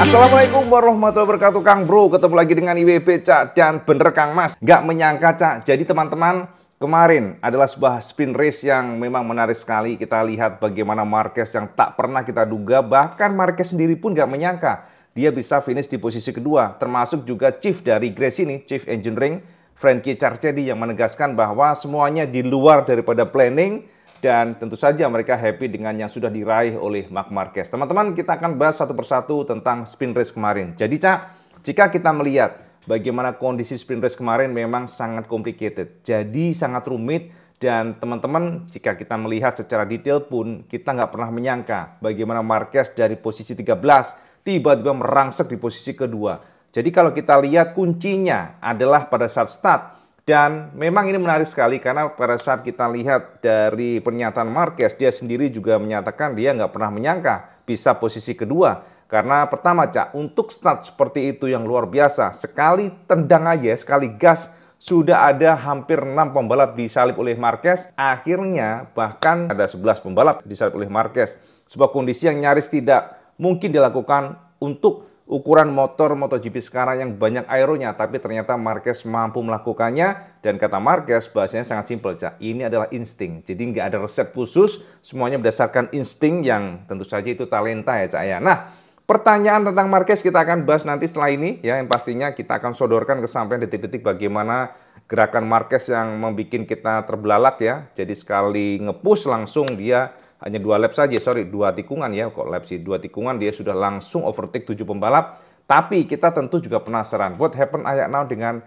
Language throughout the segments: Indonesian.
Assalamualaikum warahmatullahi wabarakatuh Kang Bro Ketemu lagi dengan IWP Cak Dan bener Kang Mas Gak menyangka Cak Jadi teman-teman Kemarin adalah sebuah spin race yang memang menarik sekali. Kita lihat bagaimana Marquez yang tak pernah kita duga, bahkan Marquez sendiri pun gak menyangka dia bisa finish di posisi kedua. Termasuk juga chief dari Grace ini, chief engineering, Frankie Charchedi yang menegaskan bahwa semuanya di luar daripada planning, dan tentu saja mereka happy dengan yang sudah diraih oleh Mark Marquez. Teman-teman, kita akan bahas satu persatu tentang sprint race kemarin. Jadi, Cak, jika kita melihat bagaimana kondisi sprint race kemarin memang sangat complicated. Jadi, sangat rumit dan teman-teman, jika kita melihat secara detail pun, kita nggak pernah menyangka bagaimana Marquez dari posisi 13 tiba-tiba merangsek di posisi kedua. Jadi kalau kita lihat kuncinya adalah pada saat start, dan memang ini menarik sekali karena pada saat kita lihat dari pernyataan Marquez, dia sendiri juga menyatakan dia nggak pernah menyangka bisa posisi kedua. Karena pertama, Cak, untuk start seperti itu yang luar biasa, sekali tendang aja, sekali gas, sudah ada hampir 6 pembalap disalip oleh Marquez. Akhirnya bahkan ada 11 pembalap disalip oleh Marquez. Sebuah kondisi yang nyaris tidak mungkin dilakukan untuk ukuran motor MotoGP sekarang yang banyak aeronya, tapi ternyata Marquez mampu melakukannya. Dan kata Marquez, bahasanya sangat simpel, Cak. Ini adalah insting. Jadi nggak ada resep khusus, semuanya berdasarkan insting yang tentu saja itu talenta ya, Cak. Ya. Nah, pertanyaan tentang Marquez kita akan bahas nanti setelah ini. ya Yang pastinya kita akan sodorkan ke sampai detik-detik bagaimana gerakan Marquez yang membuat kita terbelalak ya. Jadi sekali ngepus langsung dia hanya dua lap saja, sorry, dua tikungan ya, kok lap sih, dua tikungan dia sudah langsung overtake tujuh pembalap. Tapi kita tentu juga penasaran, what happen ayak now dengan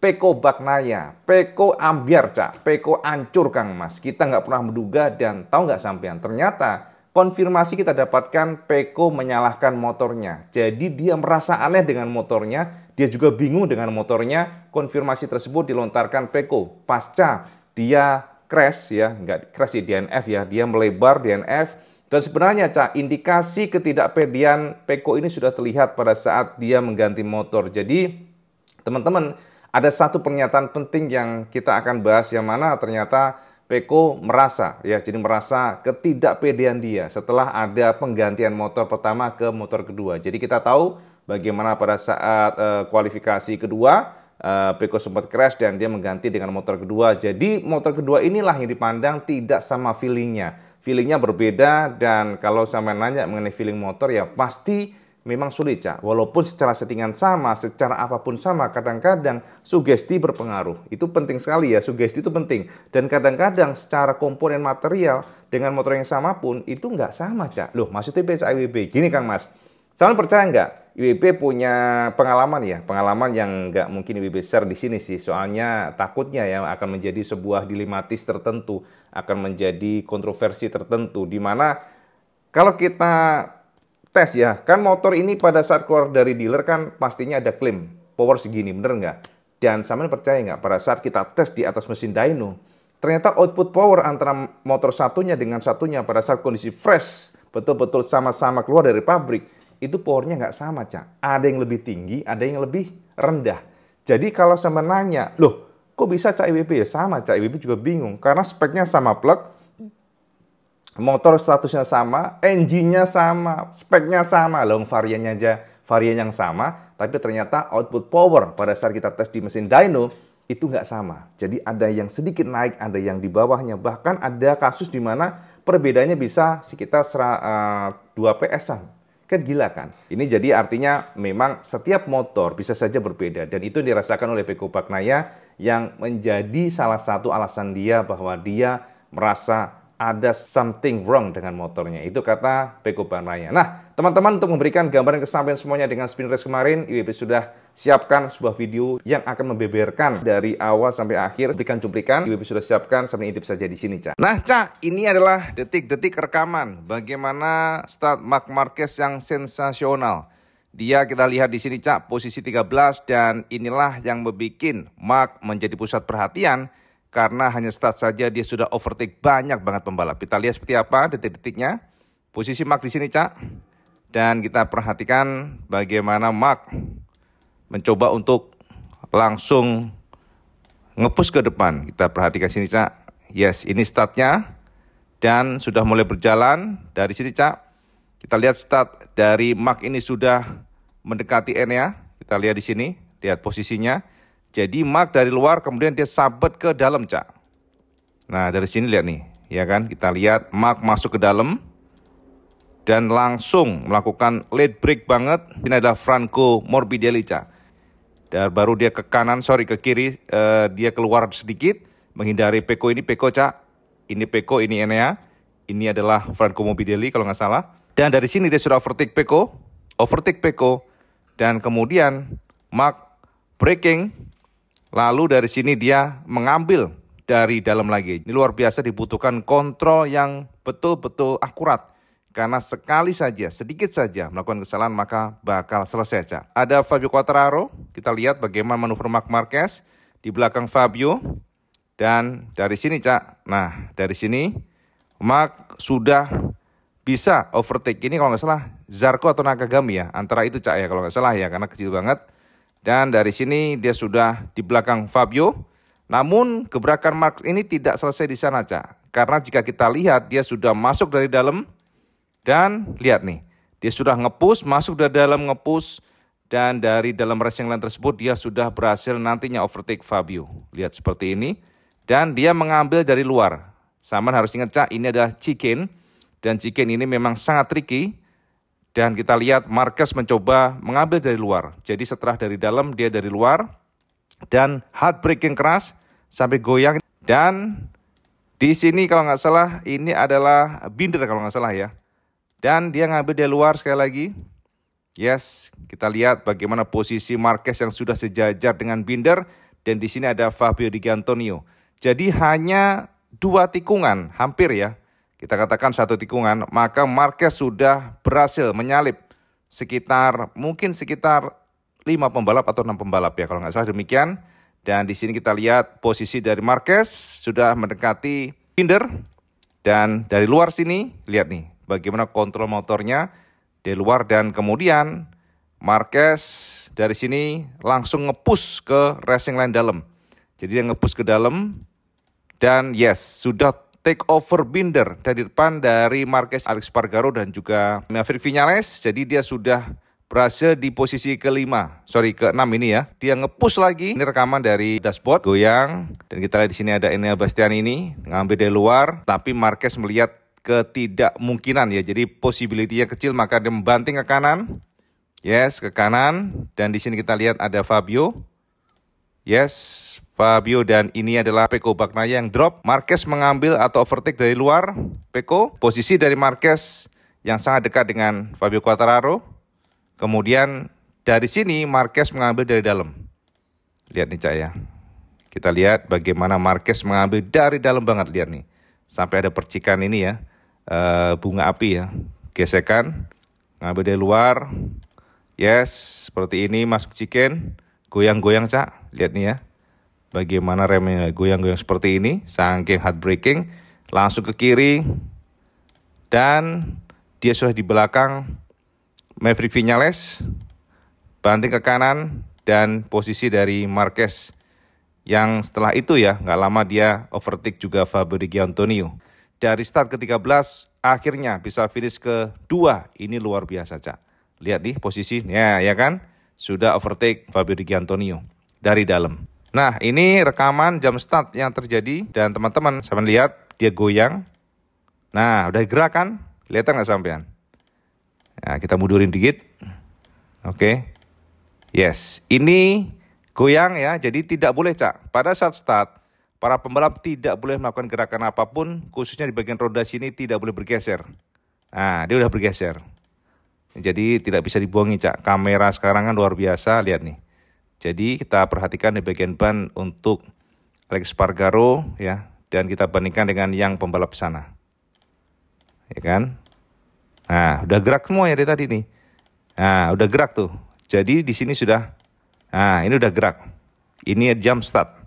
Peko Baknaya, Peko Ambiarca, Cak, Peko Ancur, Kang Mas. Kita nggak pernah menduga dan tahu nggak sampean, ternyata konfirmasi kita dapatkan Peko menyalahkan motornya. Jadi dia merasa aneh dengan motornya, dia juga bingung dengan motornya. Konfirmasi tersebut dilontarkan Peko pasca dia crash ya, nggak crash di DNF ya, dia melebar DNF dan sebenarnya Cak, indikasi ketidakpedian Peko ini sudah terlihat pada saat dia mengganti motor. Jadi teman-teman, ada satu pernyataan penting yang kita akan bahas yang mana ternyata Peko merasa ya, jadi merasa ketidakpedian dia setelah ada penggantian motor pertama ke motor kedua. Jadi kita tahu bagaimana pada saat eh, kualifikasi kedua uh, eh, Peko sempat crash dan dia mengganti dengan motor kedua. Jadi motor kedua inilah yang dipandang tidak sama feelingnya. Feelingnya berbeda dan kalau sampai nanya mengenai feeling motor ya pasti memang sulit ya. Walaupun secara settingan sama, secara apapun sama, kadang-kadang sugesti berpengaruh. Itu penting sekali ya, sugesti itu penting. Dan kadang-kadang secara komponen material dengan motor yang sama pun itu nggak sama cak. Loh maksudnya PCIWB, gini Kang Mas. Salam percaya nggak? IWP punya pengalaman ya, pengalaman yang nggak mungkin lebih share di sini sih. Soalnya takutnya ya akan menjadi sebuah dilematis tertentu, akan menjadi kontroversi tertentu. di mana kalau kita tes ya, kan motor ini pada saat keluar dari dealer kan pastinya ada klaim power segini, bener nggak? Dan sama percaya nggak pada saat kita tes di atas mesin dyno, ternyata output power antara motor satunya dengan satunya pada saat kondisi fresh betul-betul sama-sama keluar dari pabrik itu powernya nggak sama, Cak. Ada yang lebih tinggi, ada yang lebih rendah. Jadi kalau sama nanya, loh kok bisa Cak IWP? Ya sama, Cak IWP juga bingung. Karena speknya sama plug, motor statusnya sama, engine-nya sama, speknya sama. Loh variannya aja varian yang sama, tapi ternyata output power pada saat kita tes di mesin dyno itu nggak sama. Jadi ada yang sedikit naik, ada yang di bawahnya. Bahkan ada kasus di mana perbedaannya bisa sekitar 2 eh, PS-an Kan gila kan? Ini jadi artinya memang setiap motor bisa saja berbeda dan itu dirasakan oleh Peko Bagnaya yang menjadi salah satu alasan dia bahwa dia merasa ada something wrong dengan motornya. Itu kata Beko Banaya. Nah, teman-teman untuk memberikan gambaran kesampaian semuanya dengan spin race kemarin, IWB sudah siapkan sebuah video yang akan membeberkan dari awal sampai akhir Berikan cuplikan IWB sudah siapkan, sampai intip saja di sini, Cak. Nah, Cak, ini adalah detik-detik rekaman bagaimana start Mark Marquez yang sensasional. Dia kita lihat di sini, Cak, posisi 13 dan inilah yang membuat Mark menjadi pusat perhatian karena hanya start saja dia sudah overtake banyak banget pembalap. Kita lihat seperti apa detik-detiknya. Posisi Mark di sini, Cak. Dan kita perhatikan bagaimana Mark mencoba untuk langsung ngepus ke depan. Kita perhatikan sini, Cak. Yes, ini startnya. Dan sudah mulai berjalan dari sini, Cak. Kita lihat start dari Mark ini sudah mendekati N ya. Kita lihat di sini, lihat posisinya jadi mark dari luar kemudian dia sabet ke dalam, Cak. Nah, dari sini lihat nih, ya kan? Kita lihat mark masuk ke dalam dan langsung melakukan late break banget. Ini adalah Franco Morbidelli, Cak. Dan baru dia ke kanan, sorry ke kiri, eh, dia keluar sedikit menghindari Peko ini Peko, Cak. Ini Peko, ini Enea. Ini adalah Franco Morbidelli kalau nggak salah. Dan dari sini dia sudah overtake Peko, overtake Peko dan kemudian Mark breaking Lalu dari sini dia mengambil dari dalam lagi. Ini luar biasa dibutuhkan kontrol yang betul-betul akurat. Karena sekali saja, sedikit saja melakukan kesalahan maka bakal selesai aja. Ada Fabio Quartararo, kita lihat bagaimana manuver Mark Marquez di belakang Fabio. Dan dari sini Cak, nah dari sini Mark sudah bisa overtake ini kalau nggak salah Zarko atau Nakagami ya antara itu Cak ya kalau nggak salah ya karena kecil banget dan dari sini dia sudah di belakang Fabio. Namun gebrakan Max ini tidak selesai di sana, Cak. Karena jika kita lihat dia sudah masuk dari dalam dan lihat nih, dia sudah ngepus, masuk dari dalam ngepus dan dari dalam racing line tersebut dia sudah berhasil nantinya overtake Fabio. Lihat seperti ini dan dia mengambil dari luar. Saman harus ingat Cak, ini adalah chicken dan chicken ini memang sangat tricky dan kita lihat Marquez mencoba mengambil dari luar. Jadi setelah dari dalam, dia dari luar. Dan heartbreaking keras sampai goyang. Dan di sini kalau nggak salah, ini adalah binder kalau nggak salah ya. Dan dia ngambil dari luar sekali lagi. Yes, kita lihat bagaimana posisi Marquez yang sudah sejajar dengan binder. Dan di sini ada Fabio Di Gantonio. Jadi hanya dua tikungan, hampir ya kita katakan satu tikungan, maka Marquez sudah berhasil menyalip sekitar mungkin sekitar 5 pembalap atau 6 pembalap ya kalau nggak salah demikian. Dan di sini kita lihat posisi dari Marquez sudah mendekati Binder dan dari luar sini lihat nih bagaimana kontrol motornya di luar dan kemudian Marquez dari sini langsung ngepus ke racing line dalam. Jadi dia ngepus ke dalam dan yes sudah take over Binder dari depan dari Marquez Alex Pargaro dan juga Maverick Vinales. Jadi dia sudah berhasil di posisi kelima, sorry ke enam ini ya. Dia ngepush lagi. Ini rekaman dari dashboard goyang dan kita lihat di sini ada Enel Bastian ini ngambil dari luar, tapi Marquez melihat ketidakmungkinan ya. Jadi possibility-nya kecil maka dia membanting ke kanan. Yes, ke kanan dan di sini kita lihat ada Fabio Yes, Fabio dan ini adalah Peko Bagnaya yang drop. Marquez mengambil atau overtake dari luar. Peko, posisi dari Marquez yang sangat dekat dengan Fabio Quartararo. Kemudian dari sini Marquez mengambil dari dalam. Lihat nih Cak ya. Kita lihat bagaimana Marquez mengambil dari dalam banget. Lihat nih. Sampai ada percikan ini ya. Eh, bunga api ya. Gesekan. Ngambil dari luar. Yes, seperti ini masuk chicken. Goyang-goyang Cak Lihat nih ya. Bagaimana remnya goyang-goyang seperti ini. Saking hard breaking Langsung ke kiri. Dan dia sudah di belakang Maverick Vinales. Banting ke kanan. Dan posisi dari Marquez. Yang setelah itu ya, nggak lama dia overtake juga Fabrizio Antonio. Dari start ke-13, akhirnya bisa finish ke-2 Ini luar biasa, Cak. Lihat nih posisinya, ya kan? Sudah overtake Fabio Di Antonio dari dalam. Nah, ini rekaman jam start yang terjadi dan teman-teman sama lihat dia goyang. Nah, udah gerak kan? Kelihatan nggak sampean? Nah, kita mundurin dikit. Oke. Okay. Yes, ini goyang ya, jadi tidak boleh cak. Pada saat start, para pembalap tidak boleh melakukan gerakan apapun, khususnya di bagian roda sini tidak boleh bergeser. Nah, dia udah bergeser. Jadi tidak bisa dibuangin cak. Kamera sekarang kan luar biasa, lihat nih. Jadi kita perhatikan di bagian ban untuk Alex Pargaro, ya dan kita bandingkan dengan yang pembalap sana. Ya kan? Nah, udah gerak semua ya dari tadi nih. Nah, udah gerak tuh. Jadi di sini sudah nah, ini udah gerak. Ini jam start.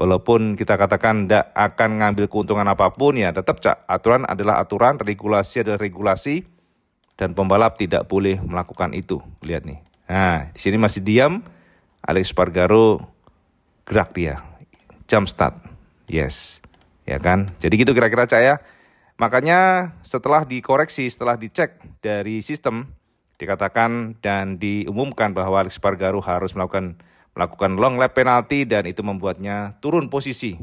Walaupun kita katakan tidak akan ngambil keuntungan apapun ya, tetap cak aturan adalah aturan, regulasi adalah regulasi dan pembalap tidak boleh melakukan itu. Lihat nih. Nah, di sini masih diam Alex Pargaro gerak dia, jump start, yes, ya kan? Jadi gitu kira-kira ya. Makanya setelah dikoreksi, setelah dicek dari sistem, dikatakan dan diumumkan bahwa Alex Pargaro harus melakukan melakukan long lap penalti dan itu membuatnya turun posisi.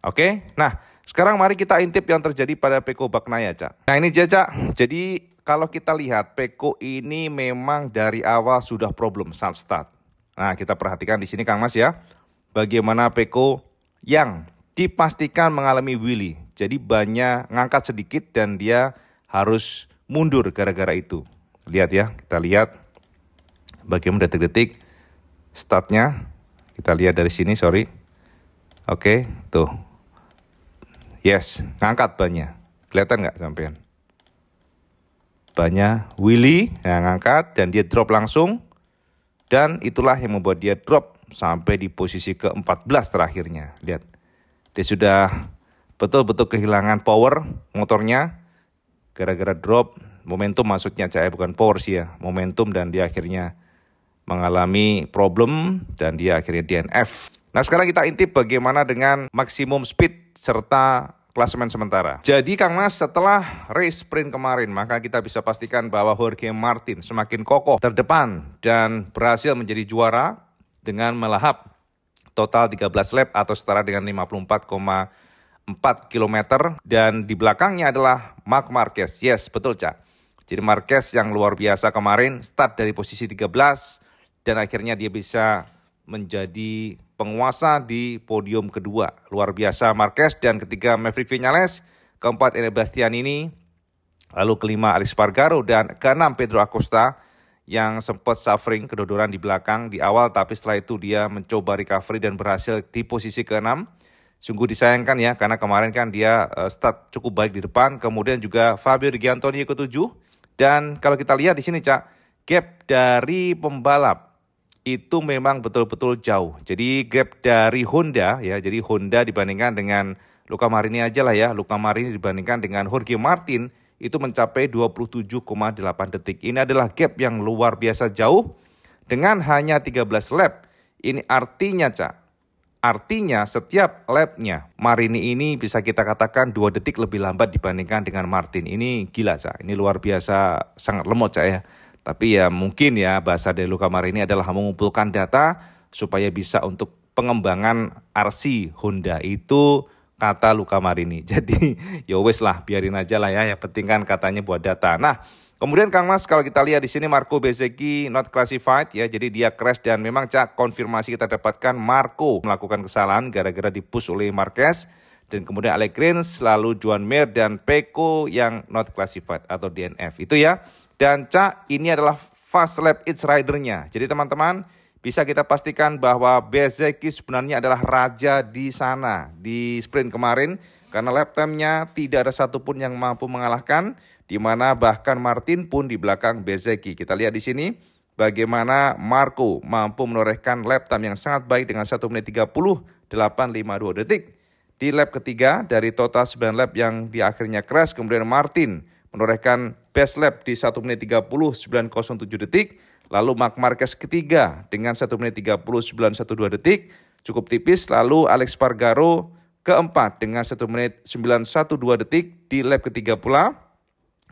Oke, nah sekarang mari kita intip yang terjadi pada Peko Baknaya, Cak. Nah ini jaja. Jadi kalau kita lihat Peko ini memang dari awal sudah problem saat start. Nah, kita perhatikan di sini Kang Mas ya. Bagaimana Peko yang dipastikan mengalami Willy. Jadi banyak ngangkat sedikit dan dia harus mundur gara-gara itu. Lihat ya, kita lihat bagaimana detik-detik startnya. Kita lihat dari sini, sorry. Oke, tuh. Yes, ngangkat banyak. Kelihatan nggak sampean? Banyak Willy, yang ngangkat dan dia drop langsung. Dan itulah yang membuat dia drop sampai di posisi ke-14 terakhirnya. Lihat, dia sudah betul-betul kehilangan power motornya gara-gara drop momentum maksudnya cahaya bukan power sih ya momentum dan dia akhirnya mengalami problem dan dia akhirnya DNF. Nah sekarang kita intip bagaimana dengan maksimum speed serta klasemen sementara. Jadi Kang Mas, setelah race sprint kemarin, maka kita bisa pastikan bahwa Jorge Martin semakin kokoh terdepan dan berhasil menjadi juara dengan melahap total 13 lap atau setara dengan 54,4 km dan di belakangnya adalah Mark Marquez. Yes, betul Cak. Jadi Marquez yang luar biasa kemarin start dari posisi 13 dan akhirnya dia bisa menjadi penguasa di podium kedua. Luar biasa Marquez dan ketiga Maverick Vinales, keempat Ene Bastianini, ini, lalu kelima Alex Pargaro dan keenam Pedro Acosta yang sempat suffering kedodoran di belakang di awal tapi setelah itu dia mencoba recovery dan berhasil di posisi keenam. Sungguh disayangkan ya karena kemarin kan dia eh, start cukup baik di depan, kemudian juga Fabio Di Giantoni ke-7 dan kalau kita lihat di sini Cak, gap dari pembalap itu memang betul-betul jauh. Jadi gap dari Honda ya, jadi Honda dibandingkan dengan Luka Marini aja lah ya, Luka Marini dibandingkan dengan Jorge Martin itu mencapai 27,8 detik. Ini adalah gap yang luar biasa jauh dengan hanya 13 lap. Ini artinya, Cak, Artinya setiap lapnya Marini ini bisa kita katakan 2 detik lebih lambat dibandingkan dengan Martin. Ini gila, Cak. Ini luar biasa sangat lemot, Cak ya. Tapi ya mungkin ya bahasa dari Luka Mari ini adalah mengumpulkan data supaya bisa untuk pengembangan RC Honda itu kata Luka Marini. Jadi ya wes lah biarin aja lah ya yang penting kan katanya buat data. Nah kemudian Kang Mas kalau kita lihat di sini Marco Bezeki not classified ya jadi dia crash dan memang cak konfirmasi kita dapatkan Marco melakukan kesalahan gara-gara push oleh Marquez dan kemudian Alec Green, lalu Juan Mir dan Peko yang not classified atau DNF. Itu ya dan cak ini adalah fast lap itch ridernya. Jadi teman-teman bisa kita pastikan bahwa Bezeki sebenarnya adalah raja di sana di sprint kemarin karena lap time-nya tidak ada satupun yang mampu mengalahkan di mana bahkan Martin pun di belakang Bezeki. Kita lihat di sini bagaimana Marco mampu menorehkan lap time yang sangat baik dengan 1 menit 3852 detik. Di lap ketiga dari total 9 lap yang di akhirnya crash kemudian Martin menorehkan Best Lab di 1 menit 30 detik, lalu Mark Marquez ketiga dengan 1 menit 30 detik, cukup tipis, lalu Alex Pargaro keempat dengan 1 menit 912 detik di lap ketiga pula,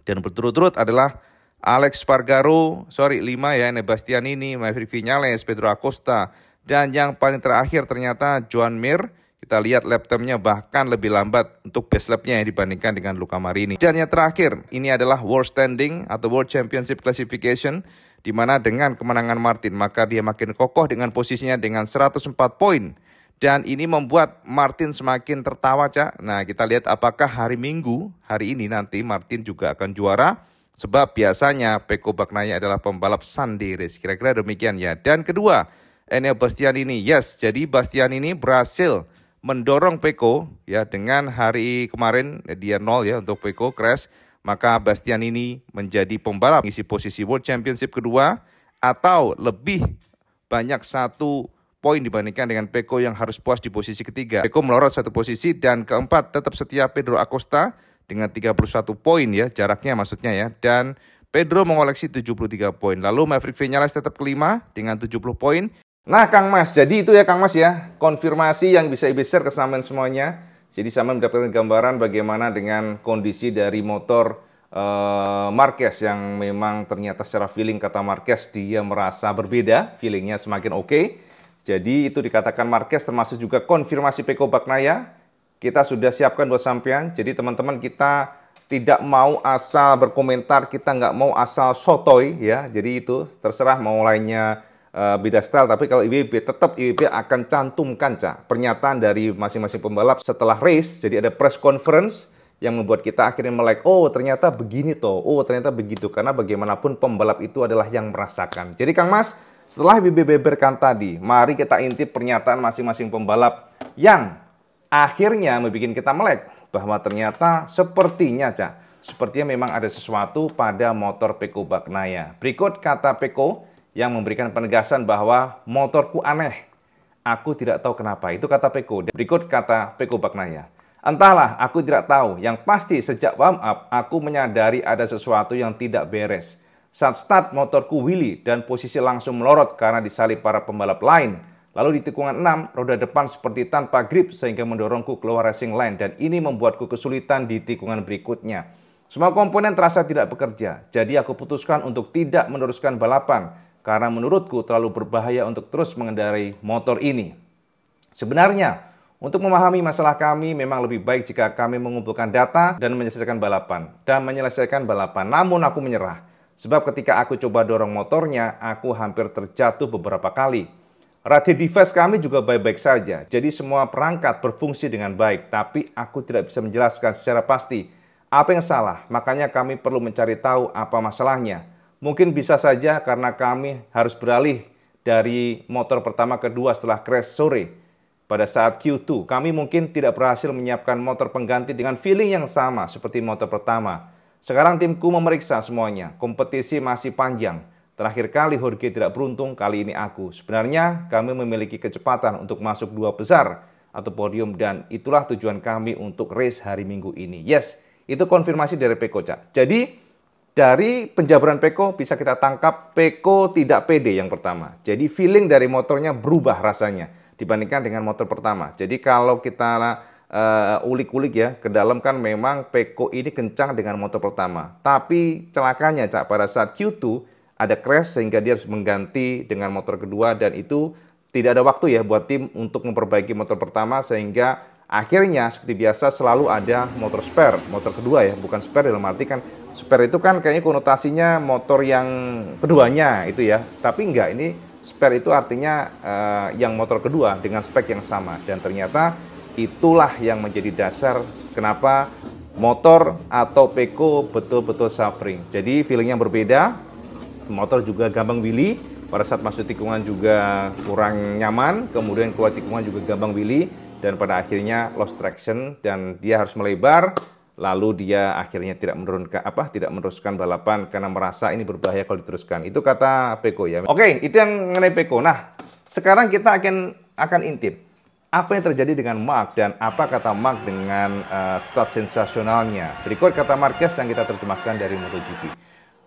dan berturut-turut adalah Alex Pargaro, sorry 5 ya, Nebastian ini, Maverick Vinales, Pedro Acosta, dan yang paling terakhir ternyata Joan Mir, kita lihat laptopnya bahkan lebih lambat untuk base lap-nya ya dibandingkan dengan Luka Marini. Dan yang terakhir, ini adalah World Standing atau World Championship Classification di mana dengan kemenangan Martin maka dia makin kokoh dengan posisinya dengan 104 poin. Dan ini membuat Martin semakin tertawa, Cak. Nah, kita lihat apakah hari Minggu, hari ini nanti Martin juga akan juara. Sebab biasanya Peko Bagnaya adalah pembalap Sunday race. Kira-kira demikian ya. Dan kedua, Enel Bastian ini. Yes, jadi Bastian ini berhasil mendorong Peko ya dengan hari kemarin eh, dia nol ya untuk Peko crash maka Bastian ini menjadi pembalap mengisi posisi World Championship kedua atau lebih banyak satu poin dibandingkan dengan Peko yang harus puas di posisi ketiga. Peko melorot satu posisi dan keempat tetap setia Pedro Acosta dengan 31 poin ya jaraknya maksudnya ya dan Pedro mengoleksi 73 poin. Lalu Maverick Vinales tetap kelima dengan 70 poin Nah, Kang Mas, jadi itu ya Kang Mas ya, konfirmasi yang bisa Ibu share ke Samen semuanya. Jadi Samen mendapatkan gambaran bagaimana dengan kondisi dari motor uh, Marquez yang memang ternyata secara feeling kata Marquez dia merasa berbeda, feelingnya semakin oke. Okay. Jadi itu dikatakan Marquez termasuk juga konfirmasi Peko Baknaya. Kita sudah siapkan buat sampean. Jadi teman-teman kita tidak mau asal berkomentar, kita nggak mau asal sotoy ya. Jadi itu terserah mau lainnya Eh, beda style, tapi kalau IWB tetap IWB akan cantumkan cak pernyataan dari masing-masing pembalap setelah race. Jadi ada press conference yang membuat kita akhirnya melek, oh ternyata begini toh, oh ternyata begitu. Karena bagaimanapun pembalap itu adalah yang merasakan. Jadi Kang Mas, setelah IWB beberkan tadi, mari kita intip pernyataan masing-masing pembalap yang akhirnya membuat kita melek bahwa ternyata sepertinya cak sepertinya memang ada sesuatu pada motor Peko Bagnaya. Berikut kata Peko yang memberikan penegasan bahwa motorku aneh. Aku tidak tahu kenapa. Itu kata Peko. Berikut kata Peko Baknaya. Entahlah, aku tidak tahu. Yang pasti sejak warm up, aku menyadari ada sesuatu yang tidak beres. Saat start, motorku willy dan posisi langsung melorot karena disalip para pembalap lain. Lalu di tikungan 6, roda depan seperti tanpa grip sehingga mendorongku keluar racing line dan ini membuatku kesulitan di tikungan berikutnya. Semua komponen terasa tidak bekerja, jadi aku putuskan untuk tidak meneruskan balapan karena menurutku terlalu berbahaya untuk terus mengendarai motor ini. Sebenarnya, untuk memahami masalah kami, memang lebih baik jika kami mengumpulkan data dan menyelesaikan balapan. Dan menyelesaikan balapan, namun aku menyerah. Sebab ketika aku coba dorong motornya, aku hampir terjatuh beberapa kali. Radio device kami juga baik-baik saja, jadi semua perangkat berfungsi dengan baik, tapi aku tidak bisa menjelaskan secara pasti apa yang salah, makanya kami perlu mencari tahu apa masalahnya. Mungkin bisa saja karena kami harus beralih dari motor pertama kedua setelah crash sore. Pada saat Q2, kami mungkin tidak berhasil menyiapkan motor pengganti dengan feeling yang sama seperti motor pertama. Sekarang timku memeriksa semuanya. Kompetisi masih panjang. Terakhir kali Jorge tidak beruntung, kali ini aku. Sebenarnya kami memiliki kecepatan untuk masuk dua besar atau podium dan itulah tujuan kami untuk race hari Minggu ini. Yes, itu konfirmasi dari Peko Jadi, dari penjabaran Peko bisa kita tangkap Peko tidak pede yang pertama. Jadi feeling dari motornya berubah rasanya dibandingkan dengan motor pertama. Jadi kalau kita eh, ulik-ulik uh, ya ke dalam kan memang Peko ini kencang dengan motor pertama. Tapi celakanya Cak pada saat Q2 ada crash sehingga dia harus mengganti dengan motor kedua dan itu tidak ada waktu ya buat tim untuk memperbaiki motor pertama sehingga akhirnya seperti biasa selalu ada motor spare, motor kedua ya, bukan spare dalam arti kan spare itu kan kayaknya konotasinya motor yang keduanya itu ya. Tapi enggak, ini spare itu artinya uh, yang motor kedua dengan spek yang sama. Dan ternyata itulah yang menjadi dasar kenapa motor atau peko betul-betul suffering. Jadi feelingnya berbeda, motor juga gampang wili, pada saat masuk tikungan juga kurang nyaman, kemudian keluar tikungan juga gampang wili, dan pada akhirnya lost traction dan dia harus melebar, lalu dia akhirnya tidak menurunkan apa tidak meneruskan balapan karena merasa ini berbahaya kalau diteruskan. Itu kata Peko ya. Oke, itu yang mengenai Peko. Nah, sekarang kita akan akan intip apa yang terjadi dengan Mark dan apa kata Mark dengan uh, eh, stat sensasionalnya. Berikut kata Marquez yang kita terjemahkan dari MotoGP.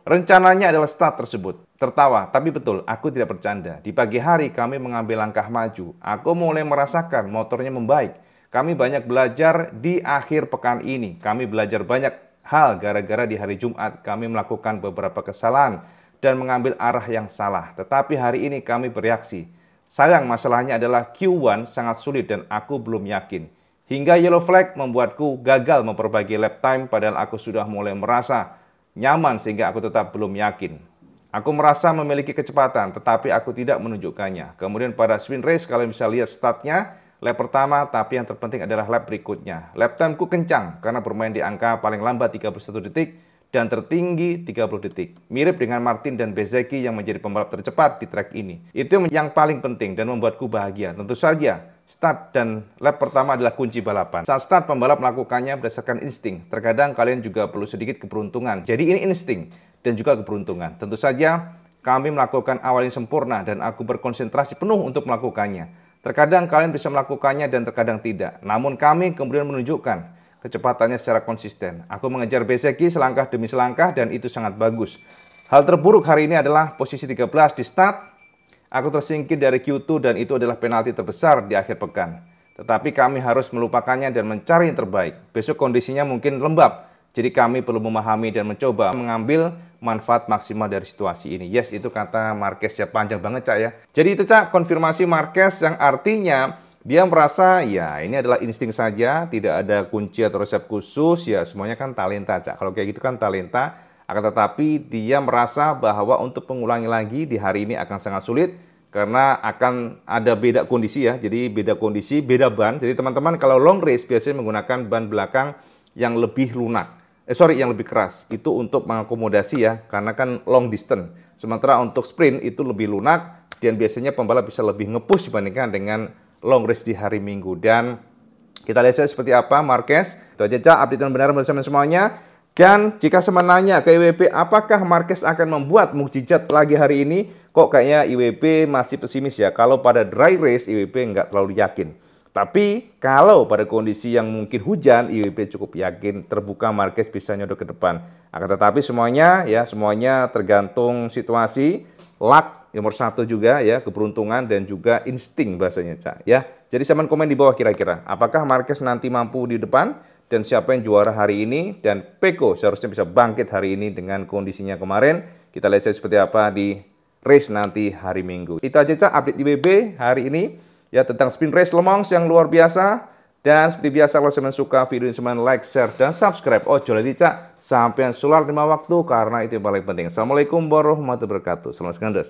Rencananya adalah start tersebut. Tertawa, tapi betul, aku tidak bercanda. Di pagi hari kami mengambil langkah maju. Aku mulai merasakan motornya membaik. Kami banyak belajar di akhir pekan ini. Kami belajar banyak hal gara-gara di hari Jumat kami melakukan beberapa kesalahan dan mengambil arah yang salah. Tetapi hari ini kami bereaksi. Sayang masalahnya adalah Q1 sangat sulit dan aku belum yakin. Hingga yellow flag membuatku gagal memperbagi lap time padahal aku sudah mulai merasa nyaman sehingga aku tetap belum yakin. Aku merasa memiliki kecepatan tetapi aku tidak menunjukkannya. Kemudian pada spin race kalian bisa lihat statnya lap pertama, tapi yang terpenting adalah lap berikutnya. Lap timeku kencang karena bermain di angka paling lambat 31 detik dan tertinggi 30 detik. Mirip dengan Martin dan Bezeki yang menjadi pembalap tercepat di track ini. Itu yang paling penting dan membuatku bahagia. Tentu saja start dan lap pertama adalah kunci balapan. Saat start, pembalap melakukannya berdasarkan insting. Terkadang kalian juga perlu sedikit keberuntungan. Jadi ini insting dan juga keberuntungan. Tentu saja kami melakukan awal yang sempurna dan aku berkonsentrasi penuh untuk melakukannya. Terkadang kalian bisa melakukannya dan terkadang tidak. Namun kami kemudian menunjukkan kecepatannya secara konsisten. Aku mengejar Bezeki selangkah demi selangkah dan itu sangat bagus. Hal terburuk hari ini adalah posisi 13 di start. Aku tersingkir dari Q2 dan itu adalah penalti terbesar di akhir pekan. Tetapi kami harus melupakannya dan mencari yang terbaik. Besok kondisinya mungkin lembab, jadi kami perlu memahami dan mencoba mengambil manfaat maksimal dari situasi ini. Yes, itu kata Marquez ya panjang banget Cak ya. Jadi itu Cak konfirmasi Marquez yang artinya dia merasa ya ini adalah insting saja, tidak ada kunci atau resep khusus, ya semuanya kan talenta Cak. Kalau kayak gitu kan talenta, akan tetapi dia merasa bahwa untuk mengulangi lagi di hari ini akan sangat sulit karena akan ada beda kondisi ya. Jadi beda kondisi, beda ban. Jadi teman-teman kalau long race biasanya menggunakan ban belakang yang lebih lunak eh sorry yang lebih keras itu untuk mengakomodasi ya karena kan long distance sementara untuk sprint itu lebih lunak dan biasanya pembalap bisa lebih ngepush dibandingkan dengan long race di hari minggu dan kita lihat saja seperti apa Marquez itu aja cak update yang benar bersama semuanya dan jika semenanya ke IWP apakah Marquez akan membuat mukjizat lagi hari ini kok kayaknya IWP masih pesimis ya kalau pada dry race IWP nggak terlalu yakin tapi kalau pada kondisi yang mungkin hujan, IWP cukup yakin terbuka market bisa nyodok ke depan. Akan tetapi semuanya ya semuanya tergantung situasi, luck nomor satu juga ya keberuntungan dan juga insting bahasanya cak ya. Jadi saya komen di bawah kira-kira apakah Marquez nanti mampu di depan dan siapa yang juara hari ini dan Peko seharusnya bisa bangkit hari ini dengan kondisinya kemarin. Kita lihat saja seperti apa di race nanti hari Minggu. Itu aja cak update di WB hari ini ya tentang spin race Lemongs yang luar biasa. Dan seperti biasa kalau semen suka video ini semen like, share, dan subscribe. Oh jadi cak, sampai sular lima waktu karena itu yang paling penting. Assalamualaikum warahmatullahi wabarakatuh. Selamat sekandes